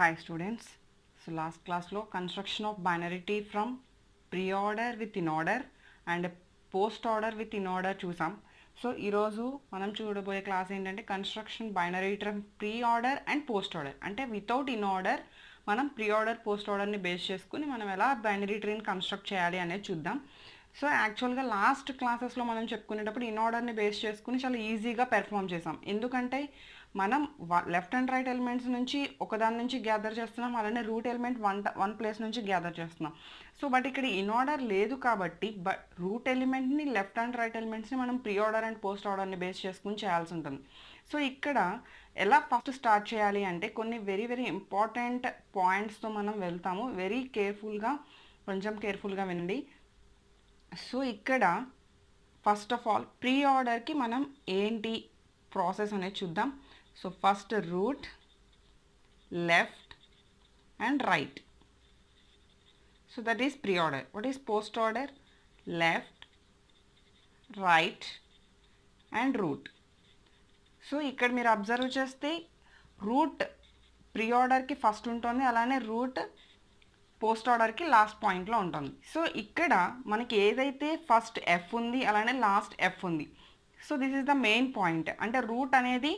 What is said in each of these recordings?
Hi students so last క్లాస్లో construction of binary tree from pre order with in order and post order with in order చూసాం so ఈరోజు మనం చూడబోయే class ఏంటంటే construction binary from pre order and post order అంటే without in order మనం pre order post ఆర్డర్ని base చేసుకుని మనం ఎలా బైనరీ ట్రీని కన్స్ట్రక్ట్ చేయాలి అనేది చూద్దాం సో యాక్చువల్గా లాస్ట్ క్లాసెస్లో మనం చెప్పుకునేటప్పుడు ఇన్ ఆర్డర్ని బేస్ చేసుకుని చాలా ఈజీగా పెర్ఫామ్ చేసాం ఎందుకంటే మనం లెఫ్ట్ అండ్ రైట్ ఎలిమెంట్స్ నుంచి ఒకదాని నుంచి గ్యాదర్ చేస్తున్నాం అలానే root element one one place నుంచి గ్యాదర్ చేస్తున్నాం సో బట్ ఇక్కడ ఇన్ ఆర్డర్ లేదు కాబట్టి బట్ రూట్ ఎలిమెంట్ని లెఫ్ట్ అండ్ రైట్ ఎలిమెంట్స్ని మనం ప్రీ ఆర్డర్ అండ్ పోస్ట్ ఆర్డర్ని బేస్ చేసుకుని చేయాల్సి ఉంటుంది సో ఇక్కడ ఎలా ఫస్ట్ స్టార్ట్ చేయాలి అంటే కొన్ని వెరీ వెరీ ఇంపార్టెంట్ పాయింట్స్తో మనం వెళ్తాము వెరీ కేర్ఫుల్గా కొంచెం కేర్ఫుల్గా వినండి సో ఇక్కడ ఫస్ట్ ఆఫ్ ఆల్ ప్రీ ఆర్డర్కి మనం ఏంటి ప్రాసెస్ అనేది చూద్దాం So first root, left and right. So that is pre-order. What is post-order? Left, right and root. So ఇక్కడ మీరు అబ్జర్వ్ చేస్తే రూట్ ప్రీ ఆర్డర్కి ఫస్ట్ ఉంటుంది అలానే రూట్ పోస్ట్ ఆర్డర్కి లాస్ట్ పాయింట్లో ఉంటుంది సో ఇక్కడ మనకి ఏదైతే ఫస్ట్ ఎఫ్ ఉంది అలానే లాస్ట్ ఎఫ్ ఉంది so this is the main point అంటే రూట్ అనేది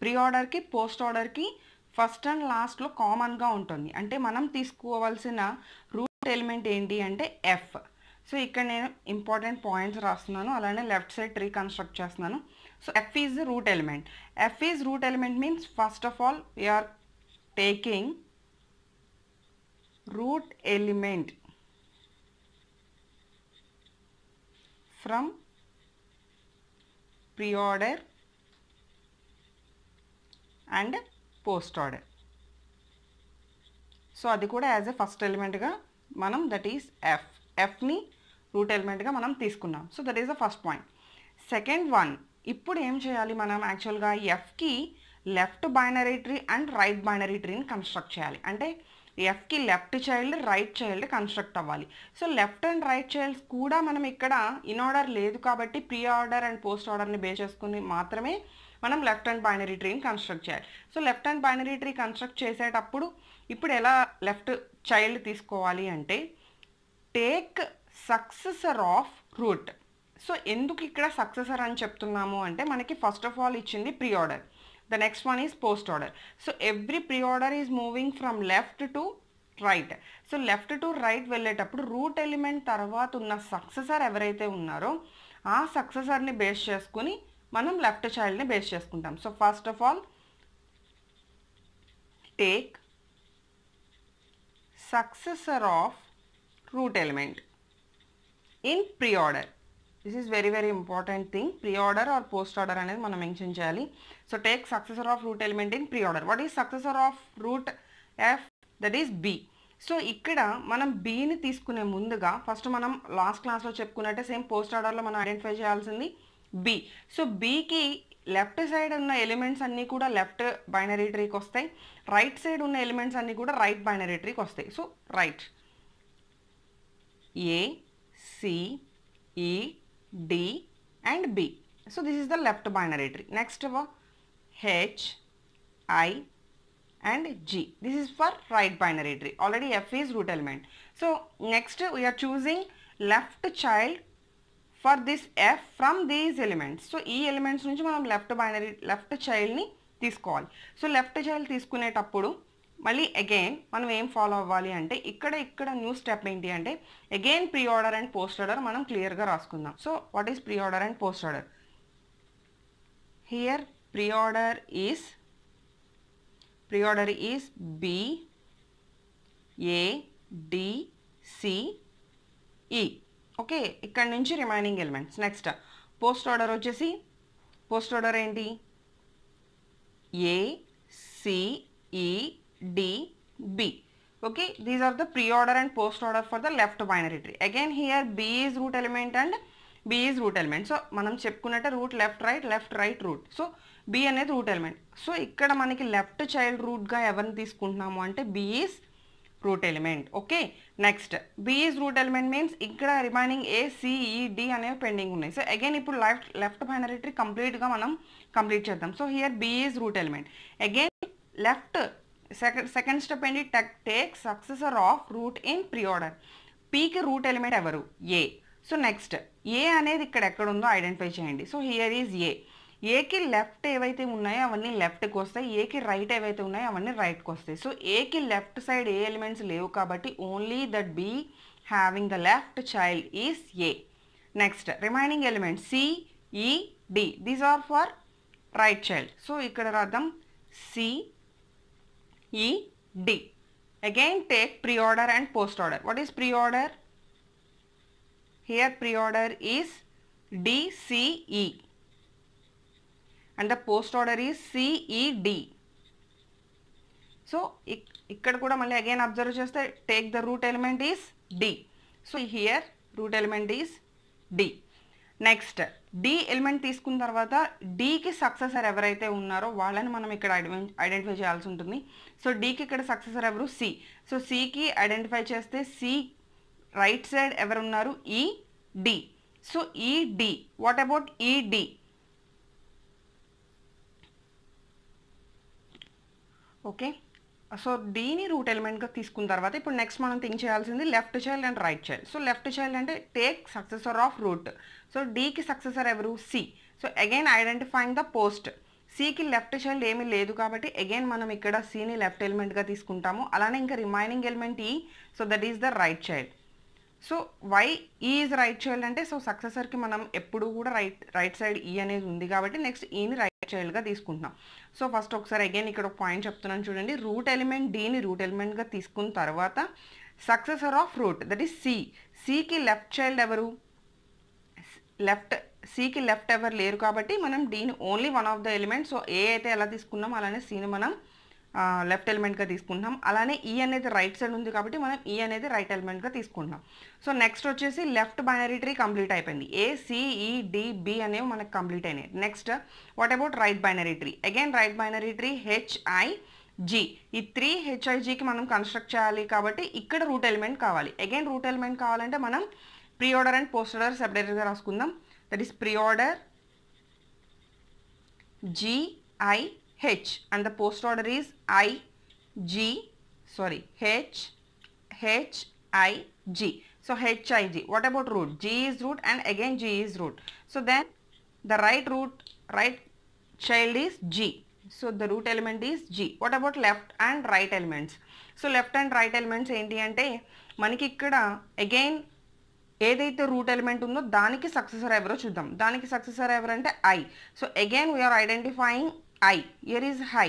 ప్రీ ఆర్డర్కి పోస్ట్ ఆర్డర్కి ఫస్ట్ అండ్ లాస్ట్లో కామన్గా ఉంటుంది అంటే మనం తీసుకోవాల్సిన రూట్ ఎలిమెంట్ ఏంటి అంటే ఎఫ్ సో ఇక్కడ నేను ఇంపార్టెంట్ పాయింట్స్ రాస్తున్నాను అలానే లెఫ్ట్ సైడ్ ట్రీ కన్స్ట్రక్ట్ చేస్తున్నాను so F is root element F is root element means first of all we are taking root element from pre order and post order so అది కూడా as a first ఎలిమెంట్గా మనం that is F ఎఫ్ని root ఎలిమెంట్గా మనం తీసుకున్నాం so that is the first point second one ఇప్పుడు ఏం చేయాలి మనం యాక్చువల్గా ఎఫ్కి left binary tree and right binary ట్రీని కన్స్ట్రక్ట్ చేయాలి అంటే ఎఫ్కి left child right child construct అవ్వాలి so left and right childs కూడా మనం ఇక్కడ ఇన్ ఆర్డర్ లేదు కాబట్టి ప్రీ ఆర్డర్ అండ్ పోస్ట్ ఆర్డర్ని బేస్ చేసుకుని మాత్రమే మనం లెఫ్ట్ హ్యాండ్ బైనరీ ట్రీని కన్స్ట్రక్ట్ చేయాలి so left hand binary tree construct చేసేటప్పుడు ఇప్పుడు ఎలా లెఫ్ట్ చైల్డ్ తీసుకోవాలి అంటే take successor of root so ఎందుకు ఇక్కడ సక్సెసర్ అని చెప్తున్నాము అంటే మనకి ఫస్ట్ ఆఫ్ ఆల్ ఇచ్చింది pre order the next one is post order so every pre order is moving from left to right so left to right వెళ్ళేటప్పుడు root element తర్వాత ఉన్న సక్సెసర్ ఎవరైతే ఉన్నారో ఆ సక్సెసర్ని బేస్ చేసుకుని మనం లెఫ్ట్ చైల్డ్ని బేస్ చేసుకుంటాం so first of all take successor of root element in pre order this is very very important thing pre order or post order అనేది మనం మెన్షన్ చేయాలి so take successor of root element in pre order what is successor of root F that is B so ఇక్కడ మనం బీని తీసుకునే ముందుగా first మనం last క్లాస్లో చెప్పుకున్నట్టే same post ఆర్డర్లో మనం ఐడెంటిఫై చేయాల్సింది B. So B ki left side unna elements anni kuda left binary tree kostai. Right side unna elements anni kuda right binary tree kostai. So right. A, C, E, D and B. So this is the left binary tree. Next H, I and G. This is for right binary tree. Already F is root element. So next we are choosing left child for this F from these elements so ఈ elements నుంచి మనం left binary left చైల్డ్ని తీసుకోవాలి so left child తీసుకునేటప్పుడు మళ్ళీ again మనం ఏం follow అవ్వాలి అంటే ఇక్కడ ఇక్కడ న్యూ స్టెప్ ఏంటి అంటే again pre order and post order మనం క్లియర్గా రాసుకుందాం so what is pre order and post order here pre order is pre order is B A D C E okay ఇక్కడ నుంచి remaining elements next post order వచ్చేసి post order ఏంటి A C E D B e, okay these are the pre order and post order for the left binary tree again here B root element and B root element so మనం చెప్పుకున్నట్టే root left right left right root so B అనేది root element so ఇక్కడ మనకి left child రూట్గా ఎవరిని తీసుకుంటున్నాము అంటే B is root element okay next b is root element means ikkada remaining a c e, అనేవి పెండింగ్ ఉన్నాయి సో అగైన్ ఇప్పుడు లెఫ్ట్ లెఫ్ట్ బైనరీ కంప్లీట్గా మనం కంప్లీట్ చేద్దాం so here B is root element again left second second step ఏంటి take take successor of root in pre order పీకి root element ఎవరు A so next ఏ అనేది ఇక్కడ ఎక్కడ ఉందో ఐడెంటిఫై చేయండి సో హియర్ ఈజ్ ఏ ఏకి లెఫ్ట్ ఏవైతే ఉన్నాయో అవన్నీ లెఫ్ట్కి వస్తాయి ఏకి రైట్ ఏవైతే ఉన్నాయో అవన్నీ రైట్కి వస్తాయి సో ఏకి లెఫ్ట్ సైడ్ ఏ ఎలిమెంట్స్ లేవు కాబట్టి only that B having the left child is A next remaining element C E D these are for right child so ఇక్కడ రాద్దాం C E D again take pre-order and post-order. What is pre-order? Here pre-order is DCE. And the post order ఈ C E D e so ఇక్కడ కూడా మళ్ళీ again observe చేస్తే take the root element is D so here root element is D next D element తీసుకున్న తర్వాత డికి successor ఎవరైతే ఉన్నారో వాళ్ళని మనం ఇక్కడ ఐడెంటిఫై చేయాల్సి ఉంటుంది సో డికి ఇక్కడ సక్సెసర్ ఎవరు సి సో సికి ఐడెంటిఫై చేస్తే సి రైట్ సైడ్ ఎవరున్నారు E D so E D what about E D okay so దీని రూట్ ఎలిమెంట్గా తీసుకున్న తర్వాత ఇప్పుడు నెక్స్ట్ మనం థింక్ చేయాల్సింది left child and right child so left child అంటే take successor of root so డీకి సక్సెసర్ ఎవరు C so again identifying the post సికి లెఫ్ట్ చైల్డ్ ఏమీ లేదు కాబట్టి అగైన్ మనం ఇక్కడ సిని లెఫ్ట్ ఎలిమెంట్గా తీసుకుంటాము అలానే ఇంకా remaining element E so that is the right child so why E is right child అంటే సో సక్సెసర్కి మనం ఎప్పుడు కూడా రైట్ రైట్ సైడ్ ఈ అనేది ఉంది కాబట్టి నెక్స్ట్ ఈని రైట్ చైల్డ్గా తీసుకుంటున్నాం సో ఫస్ట్ ఒకసారి అగైన్ ఇక్కడ ఒక పాయింట్ చెప్తున్నాను చూడండి రూట్ ఎలిమెంట్ డీని రూట్ ఎలిమెంట్గా తీసుకున్న తర్వాత successor of root that is C సికి లెఫ్ట్ చైల్డ్ ఎవరు లెఫ్ట్ సికి లెఫ్ట్ ఎవరు లేరు కాబట్టి మనం డీని only one of the element so A అయితే ఎలా తీసుకున్నామో అలానే సీని మనం లెఫ్ట్ ఎలిమెంట్గా తీసుకుంటున్నాం అలానే ఈ e అనేది రైట్ సైడ్ ఉంది కాబట్టి మనం ఈ e అనేది రైట్ ఎలిమెంట్గా తీసుకుంటున్నాం సో నెక్స్ట్ వచ్చేసి లెఫ్ట్ బైనరీ ట్రీ కంప్లీట్ అయిపోయింది ఏ సిఈ బి అనేవి మనకు కంప్లీట్ అయినాయి next what about right binary tree again right binary tree H I G E three హెచ్ఐజీకి మనం కన్స్ట్రక్ట్ చేయాలి కాబట్టి ఇక్కడ రూట్ ఎలిమెంట్ కావాలి అగైన్ రూట్ ఎలిమెంట్ కావాలంటే మనం pre order and post order సెపరేట్గా రాసుకుందాం that is pre order G I H and the post order is I, G, sorry, H, H, I, G. So, H, I, G. What about root? G is root and again G is root. So, then the right root, right child is G. So, the root element is G. What about left and right elements? So left and right elements ఏంటి అంటే మనకి ఇక్కడ again ఏదైతే route element ఉందో దానికి successor ఎవరో చూద్దాం దానికి సక్సెసర్ ఎవరంటే I so again we are identifying I here is high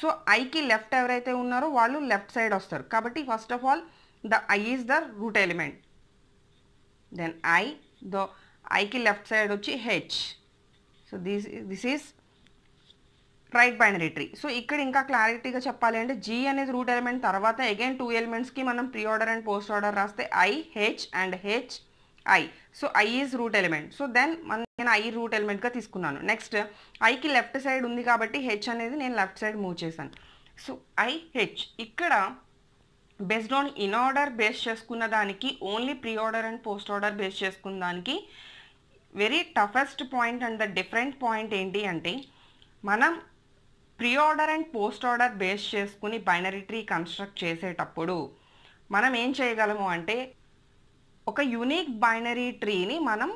so ఐకి లెఫ్ట్ ఎవరైతే ఉన్నారో వాళ్ళు లెఫ్ట్ సైడ్ వస్తారు కాబట్టి first of all the I is the root element then I the ఐకి లెఫ్ట్ సైడ్ వచ్చి H so this this is right binary tree so ఇక్కడ ఇంకా క్లారిటీగా చెప్పాలి అంటే జీ అనేది రూట్ ఎలిమెంట్ తర్వాత అగైన్ టూ ఎలిమెంట్స్కి మనం pre order and post order రాస్తే I H and H I so I is root element so then నేను ఐ రూట్ ఎలిమెంట్గా తీసుకున్నాను నెక్స్ట్ ఐకి లెఫ్ట్ సైడ్ ఉంది కాబట్టి హెచ్ అనేది నేను లెఫ్ట్ సైడ్ మూవ్ చేశాను సో ఐ హెచ్ ఇక్కడ based on in order base చేసుకున్న దానికి only pre order and post order base చేసుకున్న దానికి very toughest point and the different point ఏంటి అంటే మనం pre order and post order base చేసుకుని బైనరీ ట్రీ కన్స్ట్రక్ట్ చేసేటప్పుడు మనం ఏం చేయగలము అంటే ఒక యూనిక్ బైనరీ ట్రీని మనం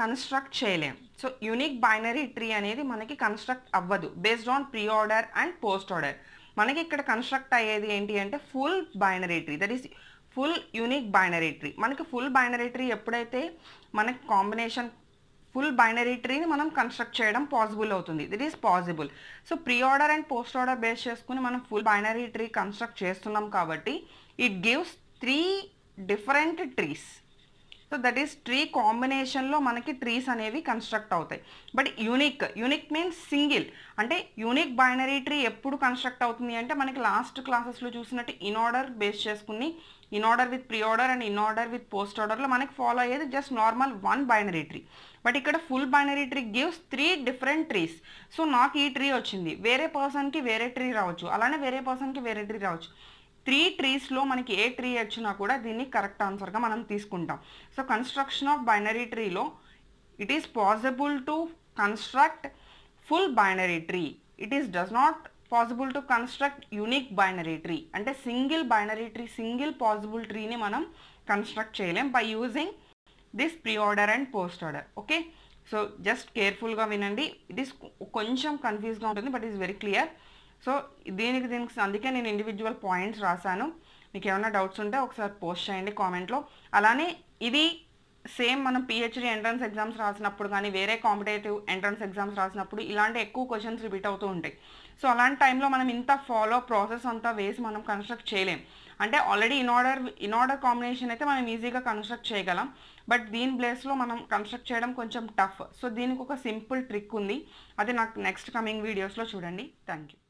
కన్స్ట్రక్ట్ చేయలేం సో యూనిక్ బైనరీ ట్రీ అనేది మనకి కన్స్ట్రక్ట్ అవ్వదు based on pre order and post order మనకి ఇక్కడ కన్స్ట్రక్ట్ అయ్యేది ఏంటి అంటే full binary tree that is full unique binary tree మనకి ఫుల్ బైనరీ ట్రీ ఎప్పుడైతే మనకి కాంబినేషన్ ఫుల్ బైనరీ ట్రీని మనం కన్స్ట్రక్ట్ చేయడం పాసిబుల్ అవుతుంది that is possible so pre order and post order base చేసుకుని మనం ఫుల్ బైనరీ ట్రీ కన్స్ట్రక్ట్ చేస్తున్నాం కాబట్టి it gives three different trees so that is tree కాంబినేషన్లో మనకి ట్రీస్ అనేవి కన్స్ట్రక్ట్ అవుతాయి but unique unique means single అంటే యూనిక్ బైనరీ ట్రీ ఎప్పుడు కన్స్ట్రక్ట్ అవుతుంది అంటే మనకి లాస్ట్ క్లాసెస్లో చూసినట్టు ఇన్ ఆర్డర్ బేస్ చేసుకుని in order with pre order and in order with post ఆర్డర్లో మనకి ఫాలో అయ్యేది just normal one binary tree but ఇక్కడ full binary tree gives three different trees so నాకు ఈ ట్రీ వచ్చింది వేరే పర్సన్కి వేరే ట్రీ రావచ్చు అలానే వేరే పర్సన్కి వేరే ట్రీ రావచ్చు త్రీ ట్రీస్లో మనకి ఏ ట్రీ వచ్చినా కూడా దీన్ని కరెక్ట్ ఆన్సర్గా మనం తీసుకుంటాం సో కన్స్ట్రక్షన్ ఆఫ్ బైనరీ ట్రీలో it is possible to construct full binary tree it is does not possible to construct unique binary tree అంటే single binary tree single possible ట్రీని మనం కన్స్ట్రక్ట్ చేయలేం by using this pre order and post order okay so just కేర్ఫుల్గా వినండి it is కొంచెం కన్ఫ్యూజ్గా ఉంటుంది but is very clear so దీనికి దీనికి అందుకే నేను ఇండివిజువల్ పాయింట్స్ రాశాను మీకు ఏమైనా డౌట్స్ ఉంటే ఒకసారి పోస్ట్ చేయండి కామెంట్లో అలానే ఇది సేమ్ మనం పిహెచ్డి ఎంట్రన్స్ ఎగ్జామ్స్ రాసినప్పుడు కానీ వేరే కాంపిటేటివ్ ఎంట్రన్స్ ఎగ్జామ్స్ రాసినప్పుడు ఇలాంటి ఎక్కువ క్వశ్చన్స్ రిపీట్ అవుతూ ఉంటాయి సో అలాంటి టైంలో మనం ఇంత ఫాలో ప్రాసెస్ అంతా వేసి మనం కన్స్ట్రక్ట్ చేయలేం అంటే already in order in order combination అయితే మనం ఈజీగా కన్స్ట్రక్ట్ చేయగలం బట్ దీని ప్లేస్లో మనం కన్స్ట్రక్ట్ చేయడం కొంచెం టఫ్ సో దీనికి ఒక సింపుల్ ట్రిక్ ఉంది అది నాకు నెక్స్ట్ కమింగ్ వీడియోస్లో చూడండి థ్యాంక్ యూ